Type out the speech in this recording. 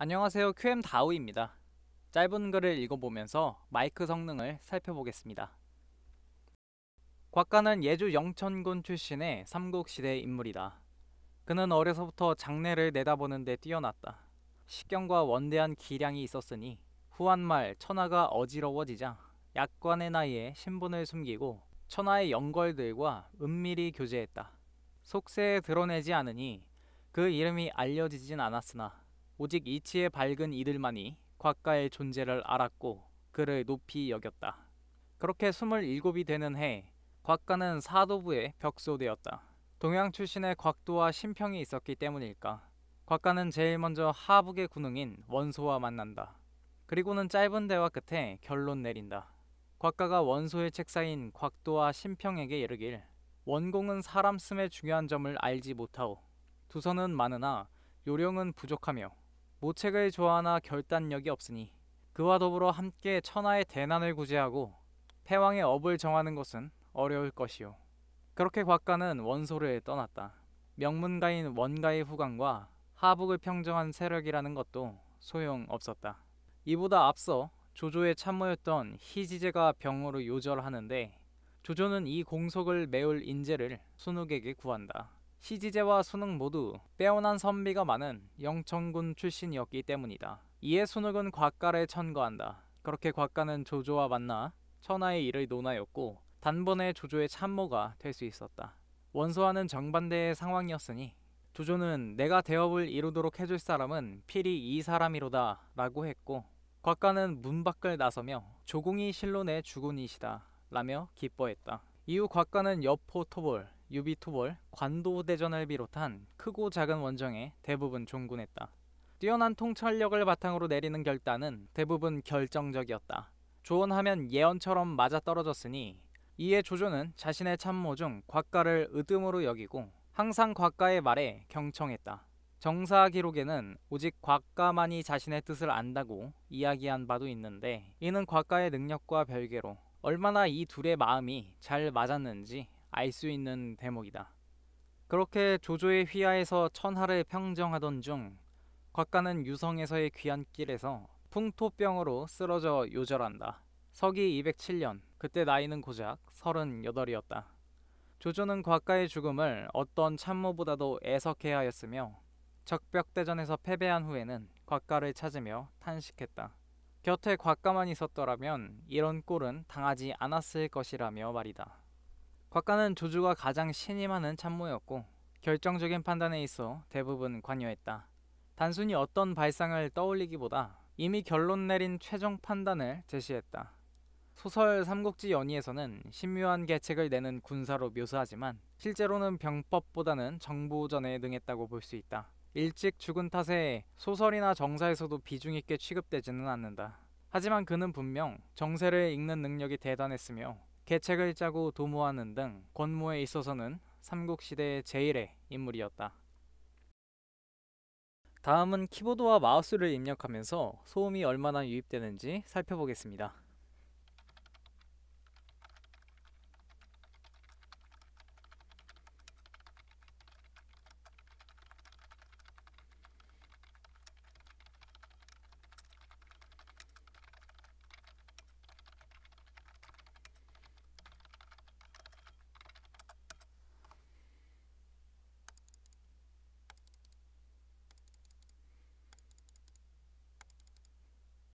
안녕하세요 QM 다우입니다. 짧은 글을 읽어보면서 마이크 성능을 살펴보겠습니다. 곽가는 예주 영천군 출신의 삼국시대 인물이다. 그는 어려서부터 장례를 내다보는 데 뛰어났다. 식경과 원대한 기량이 있었으니 후한말 천하가 어지러워지자 약관의 나이에 신분을 숨기고 천하의 영걸들과 은밀히 교제했다. 속세에 드러내지 않으니 그 이름이 알려지진 않았으나 오직 이치의 밝은 이들만이 곽가의 존재를 알았고 그를 높이 여겼다. 그렇게 27이 되는 해 곽가는 사도부에 벽소되었다. 동양 출신의 곽도와 신평이 있었기 때문일까. 곽가는 제일 먼저 하북의 군웅인 원소와 만난다. 그리고는 짧은 대화 끝에 결론 내린다. 곽가가 원소의 책사인 곽도와 신평에게 이르길 원공은 사람 씀의 중요한 점을 알지 못하오. 두서는 많으나 요령은 부족하며 모책을 좋아하나 결단력이 없으니 그와 더불어 함께 천하의 대난을 구제하고 패왕의 업을 정하는 것은 어려울 것이요. 그렇게 곽가는 원소를 떠났다. 명문가인 원가의 후광과 하북을 평정한 세력이라는 것도 소용없었다. 이보다 앞서 조조의 참모였던 희지제가 병으로 요절하는데 조조는 이 공석을 메울 인재를 순욱에게 구한다. 시지제와 순흥 모두 빼어난 선비가 많은 영천군 출신이었기 때문이다. 이에 순욱은 곽가를 천거한다. 그렇게 곽가는 조조와 만나 천하의 일을 논하였고 단번에 조조의 참모가 될 수 있었다. 원소와는 정반대의 상황이었으니 조조는 내가 대업을 이루도록 해줄 사람은 필히 이 사람이로다 라고 했고 곽가는 문 밖을 나서며 조공이 실로 내 주군이시다 라며 기뻐했다. 이후 곽가는 여포 토벌 유비투벌 관도대전을 비롯한 크고 작은 원정에 대부분 종군했다. 뛰어난 통찰력을 바탕으로 내리는 결단은 대부분 결정적이었다. 조언하면 예언처럼 맞아떨어졌으니 이에 조조는 자신의 참모 중 곽가를 으뜸으로 여기고 항상 곽가의 말에 경청했다. 정사 기록에는 오직 곽가만이 자신의 뜻을 안다고 이야기한 바도 있는데 이는 곽가의 능력과 별개로 얼마나 이 둘의 마음이 잘 맞았는지 알수 있는 대목이다. 그렇게 조조의 휘하에서 천하를 평정하던 중 곽가는 유성에서의 귀한길에서 풍토병으로 쓰러져 요절한다. 서기 207년, 그때 나이는 고작 38이었다. 조조는 곽가의 죽음을 어떤 참모보다도 애석해하였으며 적벽대전에서 패배한 후에는 곽가를 찾으며 탄식했다. 곁에 곽가만 있었더라면 이런 꼴은 당하지 않았을 것이라며 말이다. 곽가는 조주가 가장 신임하는 참모였고 결정적인 판단에 있어 대부분 관여했다. 단순히 어떤 발상을 떠올리기보다 이미 결론 내린 최종 판단을 제시했다. 소설 삼국지 연의에서는 신묘한 계책을 내는 군사로 묘사하지만 실제로는 병법보다는 정부전에 능했다고 볼 수 있다. 일찍 죽은 탓에 소설이나 정사에서도 비중 있게 취급되지는 않는다. 하지만 그는 분명 정세를 읽는 능력이 대단했으며 계책을 짜고 도모하는 등 권모에 있어서는 삼국시대 의 제1의 인물이었다. 다음은 키보드와 마우스를 입력하면서 소음이 얼마나 유입되는지 살펴보겠습니다.